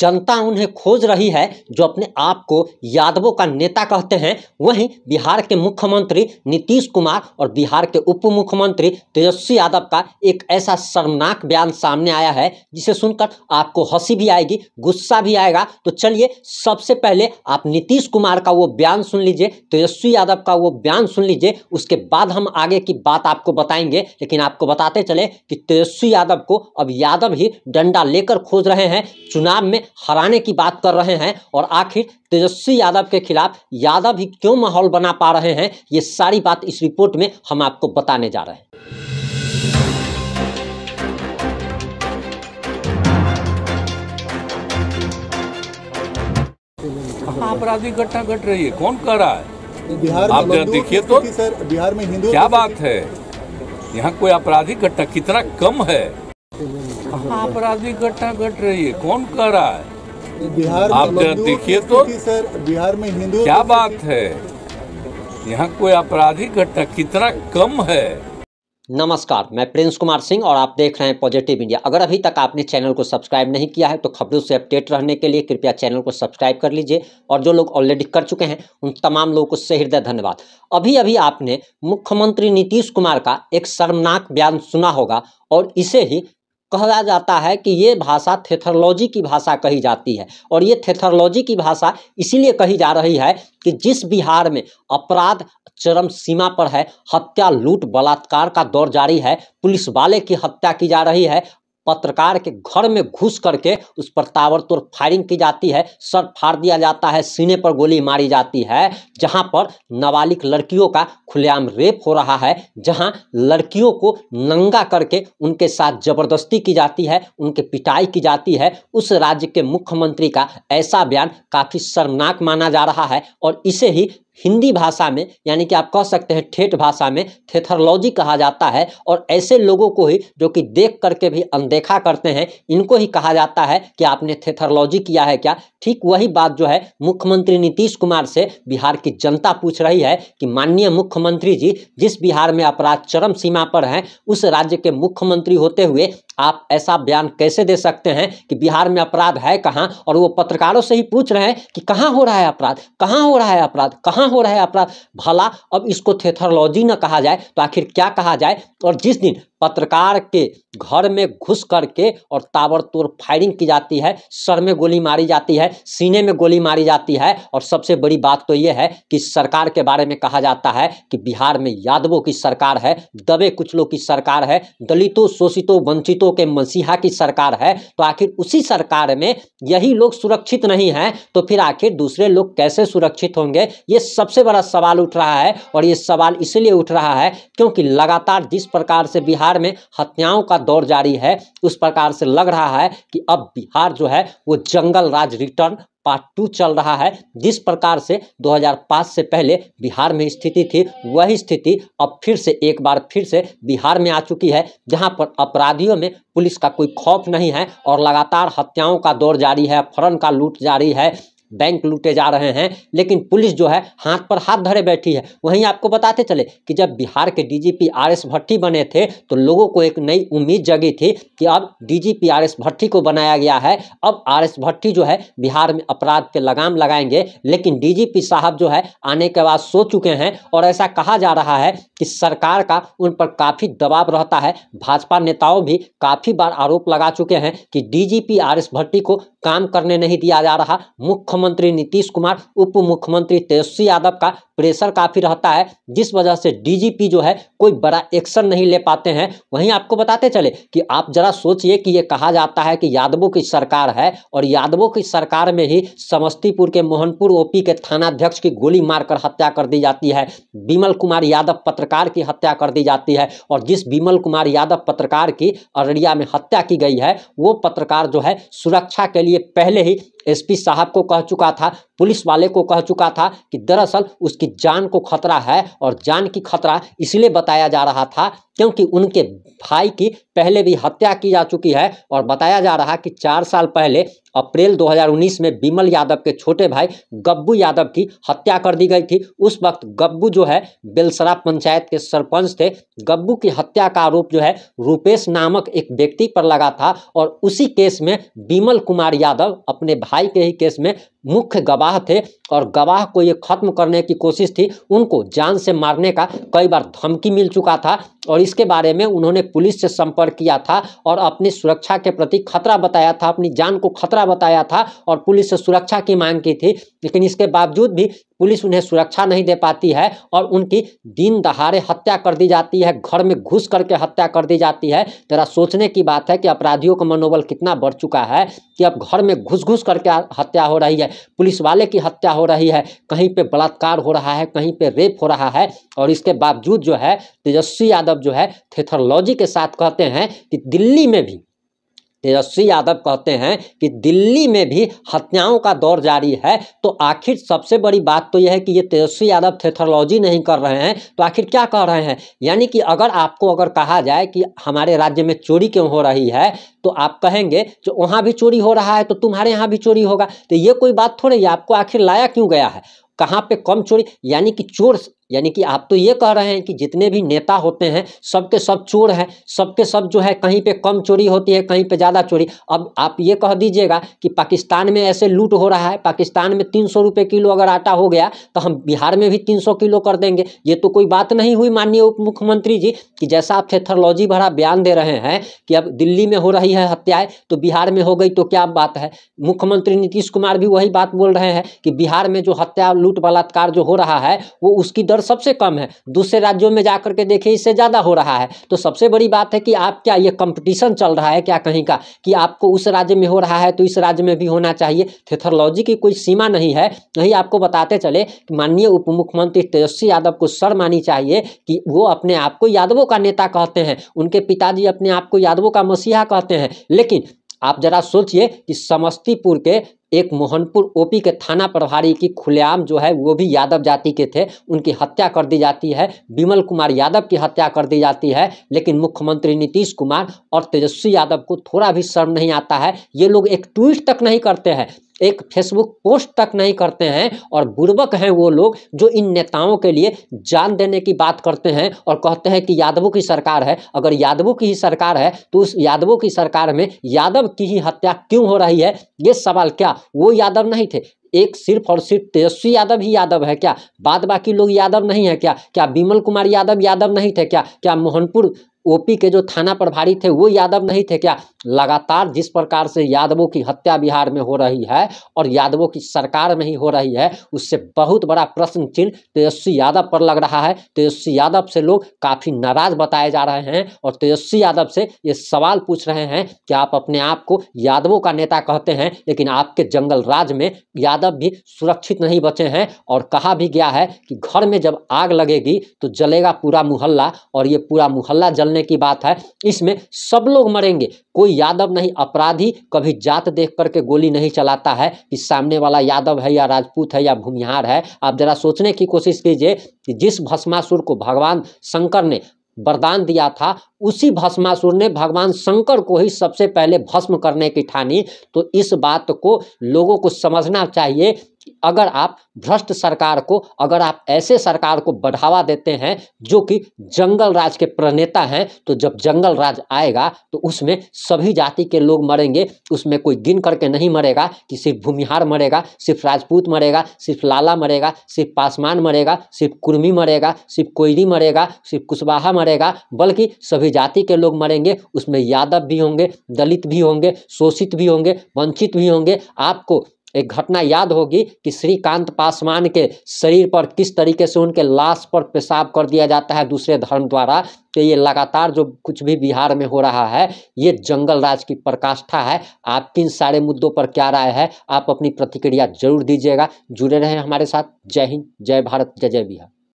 जनता उन्हें खोज रही है जो अपने आप को यादवों का नेता कहते हैं वहीं बिहार के मुख्यमंत्री नीतीश कुमार और बिहार के उप मुख्यमंत्री तेजस्वी यादव का एक ऐसा शर्मनाक बयान सामने आया है जिसे सुनकर आपको हंसी भी आएगी गुस्सा भी आएगा तो चलिए सबसे पहले आप नीतीश कुमार का वो बयान सुन लीजिए तेजस्वी यादव का वो बयान सुन लीजिए उसके बाद हम आगे की बात आपको बताएंगे लेकिन आपको बताते चले कि तेजस्वी यादव को अब यादव ही डंडा लेकर खोज रहे हैं चुनाव में हराने की बात कर रहे हैं और आखिर तेजस्वी यादव के खिलाफ यादव ही क्यों माहौल बना पा रहे हैं ये सारी बात इस रिपोर्ट में हम आपको बताने जा रहे हैं अपराधी घटना घट रही है कौन कर रहा है बिहार आप जरा देखिए तो सर बिहार में हिंदू क्या बात है यहाँ कोई आपराधिक घटना कितना कम है आपराधिक घटना घट रही है कौन कर रहा है बिहार आप जरा देखिए तो सर बिहार में हिंदू क्या बात है यहाँ कोई आपराधिक घटना कितना कम है नमस्कार मैं प्रिंस कुमार सिंह और आप देख रहे हैं पॉजिटिव इंडिया अगर अभी तक आपने चैनल को सब्सक्राइब नहीं किया है तो खबरों से अपडेट रहने के लिए कृपया चैनल को सब्सक्राइब कर लीजिए और जो लोग ऑलरेडी कर चुके हैं उन तमाम लोगों को सहृदय धन्यवाद अभी अभी आपने मुख्यमंत्री नीतीश कुमार का एक शर्मनाक बयान सुना होगा और इसे ही कहा जाता है कि ये भाषा थेथरलॉजी की भाषा कही जाती है और ये थेथरलॉजी की भाषा इसीलिए कही जा रही है कि जिस बिहार में अपराध चरम सीमा पर है हत्या लूट बलात्कार का दौर जारी है पुलिस वाले की हत्या की जा रही है पत्रकार के घर में घुस करके उस पर ताबड़तोड़ फायरिंग की जाती है सर फाड़ दिया जाता है सीने पर गोली मारी जाती है जहां पर नाबालिग लड़कियों का खुलेआम रेप हो रहा है जहां लड़कियों को नंगा करके उनके साथ जबरदस्ती की जाती है उनके पिटाई की जाती है उस राज्य के मुख्यमंत्री का ऐसा बयान काफ़ी शर्मनाक माना जा रहा है और इसे ही हिंदी भाषा में यानी कि आप कह सकते हैं ठेठ भाषा में थेथरलॉजी कहा जाता है और ऐसे लोगों को ही जो कि देख करके भी अनदेखा करते हैं इनको ही कहा जाता है कि आपने थेथरलॉजी किया है क्या ठीक वही बात जो है मुख्यमंत्री नीतीश कुमार से बिहार की जनता पूछ रही है कि माननीय मुख्यमंत्री जी जिस बिहार में अपराध चरम सीमा पर हैं उस राज्य के मुख्यमंत्री होते हुए आप ऐसा बयान कैसे दे सकते हैं कि बिहार में अपराध है कहाँ और वो पत्रकारों से ही पूछ रहे हैं कि कहाँ हो रहा है अपराध कहाँ हो रहा है अपराध कहाँ हो रहा है अपराध भला अब इसको थेथोलॉजी न कहा जाए तो आखिर क्या कहा जाए और जिस दिन पत्रकार के घर में घुस करके और ताबड़तोड़ फायरिंग की जाती है सर में गोली मारी जाती है सीने में गोली मारी जाती है और सबसे बड़ी बात तो ये है कि सरकार के बारे में कहा जाता है कि बिहार में यादवों की सरकार है दबे कुचलों की सरकार है दलितों शोषितों वंचितों के मसीहा की सरकार है तो आखिर उसी सरकार में यही लोग सुरक्षित नहीं हैं तो फिर आखिर दूसरे लोग कैसे सुरक्षित होंगे ये सबसे बड़ा सवाल उठ रहा है और ये सवाल इसलिए उठ रहा है क्योंकि लगातार जिस प्रकार से बिहार बिहार में हत्याओं का दौर जारी है उस प्रकार से लग रहा है कि अब बिहार जो है वो जंगल राज रिटर्न पार्ट टू चल रहा है जिस प्रकार से 2005 से पहले बिहार में स्थिति थी वही स्थिति अब फिर से एक बार फिर से बिहार में आ चुकी है जहां पर अपराधियों में पुलिस का कोई खौफ नहीं है और लगातार हत्याओं का दौर जारी है फरन का लूट जारी है बैंक लूटे जा रहे हैं लेकिन पुलिस जो है हाथ पर हाथ धरे बैठी है वहीं आपको बताते चले कि जब बिहार के डीजीपी आर एस भट्टी बने थे तो लोगों को एक नई उम्मीद जगी थी कि अब डीजीपी आर एस भट्टी को बनाया गया है अब आर एस भट्टी जो है बिहार में अपराध पे लगाम लगाएंगे लेकिन डीजीपी साहब जो है आने के बाद सो चुके हैं और ऐसा कहा जा रहा है कि सरकार का उन पर काफ़ी दबाव रहता है भाजपा नेताओं भी काफ़ी बार आरोप लगा चुके हैं कि डी आर एस भट्टी को काम करने नहीं दिया जा रहा मुख्य मुख्यमंत्री नीतीश कुमार उप मुख्यमंत्री तेजस्वी यादव का प्रेशर काफ़ी रहता है जिस वजह से डीजीपी जो है कोई बड़ा एक्शन नहीं ले पाते हैं वहीं आपको बताते चले कि आप जरा सोचिए कि ये कहा जाता है कि यादवों की सरकार है और यादवों की सरकार में ही समस्तीपुर के मोहनपुर ओपी के थानाध्यक्ष की गोली मारकर हत्या कर दी जाती है बिमल कुमार यादव पत्रकार की हत्या कर दी जाती है और जिस बिमल कुमार यादव पत्रकार की अररिया में हत्या की गई है वो पत्रकार जो है सुरक्षा के लिए पहले ही एसपी साहब को कह चुका था पुलिस वाले को कह चुका था कि दरअसल उसकी जान को खतरा है और जान की खतरा इसलिए बताया जा रहा था क्योंकि उनके भाई की पहले भी हत्या की जा चुकी है और बताया जा रहा कि चार साल पहले अप्रैल 2019 में बिमल यादव के छोटे भाई गब्बू यादव की हत्या कर दी गई थी उस वक्त गब्बू जो है बेलसरा पंचायत के सरपंच थे गब्बू की हत्या का आरोप जो है रूपेश नामक एक व्यक्ति पर लगा था और उसी केस में बिमल कुमार यादव अपने भाई के ही केस में मुख्य गवाह थे और गवाह को ये खत्म करने की कोशिश थी उनको जान से मारने का कई बार धमकी मिल चुका था और इसके बारे में उन्होंने पुलिस से संपर्क किया था और अपनी सुरक्षा के प्रति खतरा बताया था अपनी जान को खतरा बताया था और पुलिस से सुरक्षा की मांग की थी लेकिन इसके बावजूद भी पुलिस उन्हें सुरक्षा नहीं दे पाती है और उनकी दिन दहाड़े हत्या कर दी जाती है घर में घुस करके हत्या कर दी जाती है तेरा सोचने की बात है कि अपराधियों का मनोबल कितना बढ़ चुका है कि अब घर में घुस घुस करके हत्या हो रही है पुलिस वाले की हत्या हो रही है कहीं पर बलात्कार हो रहा है कहीं पर रेप हो रहा है और इसके बावजूद जो है तेजस्वी यादव जो है थेथोलॉजी के साथ कहते हैं कि दिल्ली में भी तेजस्वी यादव कहते हैं कि दिल्ली में भी हत्याओं का दौर जारी है तो आखिर सबसे बड़ी बात तो यह है कि ये तेजस्वी यादव थेथोलॉजी नहीं कर रहे हैं तो आखिर क्या कह रहे हैं यानी कि अगर आपको अगर कहा जाए कि हमारे राज्य में चोरी क्यों हो रही है तो आप कहेंगे जो वहाँ भी चोरी हो रहा है तो तुम्हारे यहाँ भी चोरी होगा तो ये कोई बात थोड़ी आपको आखिर लाया क्यों गया है कहाँ पे कम चोरी यानी कि चोर यानी कि आप तो ये कह रहे हैं कि जितने भी नेता होते हैं सबके सब चोर हैं सबके सब जो है कहीं पे कम चोरी होती है कहीं पे ज़्यादा चोरी अब आप ये कह दीजिएगा कि पाकिस्तान में ऐसे लूट हो रहा है पाकिस्तान में तीन सौ रुपये किलो अगर आटा हो गया तो हम बिहार में भी तीन सौ किलो कर देंगे ये तो कोई बात नहीं हुई माननीय उप मुख्यमंत्री जी कि जैसा आप थेथरलॉजी भरा बयान दे रहे हैं कि अब दिल्ली में हो रही है हत्याएँ तो बिहार में हो गई तो क्या बात है मुख्यमंत्री नीतीश कुमार भी वही बात बोल रहे हैं कि बिहार में जो हत्या लूट बलात्कार जो हो रहा है वो उसकी दर दर सबसे कम है दूसरे राज्यों में जाकर के देखें इससे ज़्यादा हो रहा है तो सबसे बड़ी बात है कि आप क्या ये कंपटीशन चल रहा है क्या कहीं का कि आपको उस राज्य में हो रहा है तो इस राज्य में भी होना चाहिए थेथोलॉजी की कोई सीमा नहीं है यही आपको बताते चले कि माननीय उप तेजस्वी यादव को सर मानी चाहिए कि वो अपने आप को यादवों का नेता कहते हैं उनके पिताजी अपने आप को यादवों का मसीहा कहते हैं लेकिन आप जरा सोचिए कि समस्तीपुर के एक मोहनपुर ओपी के थाना प्रभारी की खुलेआम जो है वो भी यादव जाति के थे उनकी हत्या कर दी जाती है विमल कुमार यादव की हत्या कर दी जाती है लेकिन मुख्यमंत्री नीतीश कुमार और तेजस्वी यादव को थोड़ा भी शर्म नहीं आता है ये लोग एक ट्वीट तक नहीं करते हैं एक फेसबुक पोस्ट तक नहीं करते हैं और बुर्वक हैं वो लोग जो इन नेताओं के लिए जान देने की बात करते हैं और कहते हैं कि यादवों की सरकार है अगर यादवों की ही सरकार है तो उस यादवों की सरकार में यादव की ही हत्या क्यों हो रही है ये सवाल क्या वो यादव नहीं थे एक सिर्फ और सिर्फ तेजस्वी यादव ही यादव है क्या बाद बाकी लोग यादव नहीं है क्या क्या विमल कुमार यादव यादव नहीं थे क्या क्या मोहनपुर ओपी के जो थाना प्रभारी थे वो यादव नहीं थे क्या लगातार जिस प्रकार से यादवों की हत्या बिहार में हो रही है और यादवों की सरकार में ही हो रही है उससे बहुत बड़ा प्रश्न चिन्ह तेजस्वी यादव पर लग रहा है तेजस्वी यादव से लोग काफ़ी नाराज बताए जा रहे हैं और तेजस्वी यादव से ये सवाल पूछ रहे हैं कि आप अपने आप को यादवों का नेता कहते हैं लेकिन आपके जंगल राज में यादव भी सुरक्षित नहीं बचे हैं और कहा भी गया है कि घर में जब आग लगेगी तो जलेगा पूरा मोहल्ला और ये पूरा मोहल्ला जलने मरने की बात है इसमें सब लोग मरेंगे कोई यादव नहीं अपराधी कभी जात देख करके गोली नहीं चलाता है कि सामने वाला यादव है या राजपूत है या भूमिहार है आप जरा सोचने की कोशिश कीजिए कि जिस भस्मासुर को भगवान शंकर ने वरदान दिया था उसी भस्मासुर ने भगवान शंकर को ही सबसे पहले भस्म करने की ठानी तो इस बात को लोगों को समझना चाहिए अगर आप भ्रष्ट सरकार को अगर आप ऐसे सरकार को बढ़ावा देते हैं जो कि जंगल राज के प्रणेता हैं तो जब जंगल राज आएगा तो उसमें सभी जाति के लोग मरेंगे उसमें कोई गिन करके नहीं मरेगा कि सिर्फ भूमिहार मरेगा सिर्फ राजपूत मरेगा सिर्फ लाला मरेगा सिर्फ पासवान मरेगा सिर्फ कुर्मी मरेगा सिर्फ कोयरी मरेगा सिर्फ कुशवाहा मरेगा बल्कि सभी जाति के लोग मरेंगे उसमें यादव भी होंगे दलित भी होंगे शोषित भी होंगे वंचित भी होंगे आपको एक घटना याद होगी कि श्रीकांत पासवान के शरीर पर किस तरीके से उनके लाश पर पेशाब कर दिया जाता है दूसरे धर्म द्वारा तो ये लगातार जो कुछ भी बिहार में हो रहा है ये जंगल राज की प्रकाष्ठा है आप किन सारे मुद्दों पर क्या राय है आप अपनी प्रतिक्रिया जरूर दीजिएगा जुड़े रहें हमारे साथ जय हिंद जय भारत जय जय बिहार